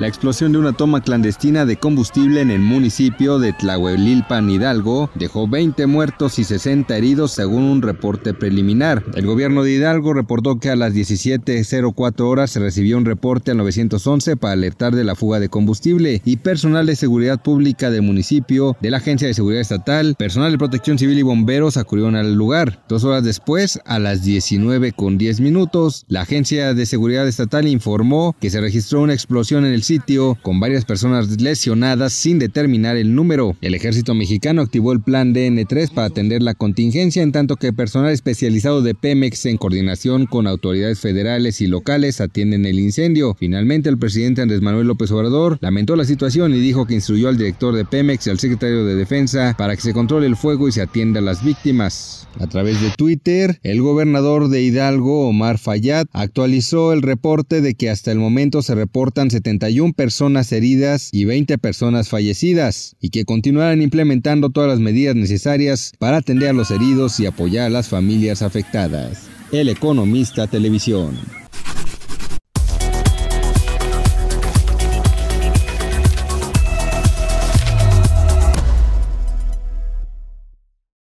la explosión de una toma clandestina de combustible en el municipio de Tlahuelilpan, Hidalgo, dejó 20 muertos y 60 heridos según un reporte preliminar. El gobierno de Hidalgo reportó que a las 17.04 horas se recibió un reporte al 911 para alertar de la fuga de combustible y personal de seguridad pública del municipio, de la Agencia de Seguridad Estatal, personal de protección civil y bomberos acudieron al lugar. Dos horas después, a las 19.10 minutos, la Agencia de Seguridad Estatal informó que se registró una explosión en el sitio, con varias personas lesionadas sin determinar el número. El ejército mexicano activó el plan DN3 para atender la contingencia, en tanto que personal especializado de Pemex, en coordinación con autoridades federales y locales, atienden el incendio. Finalmente, el presidente Andrés Manuel López Obrador lamentó la situación y dijo que instruyó al director de Pemex y al secretario de Defensa para que se controle el fuego y se atienda a las víctimas. A través de Twitter, el gobernador de Hidalgo, Omar Fayad, actualizó el reporte de que hasta el momento se reportan 71 personas heridas y 20 personas fallecidas, y que continuarán implementando todas las medidas necesarias para atender a los heridos y apoyar a las familias afectadas. El Economista Televisión.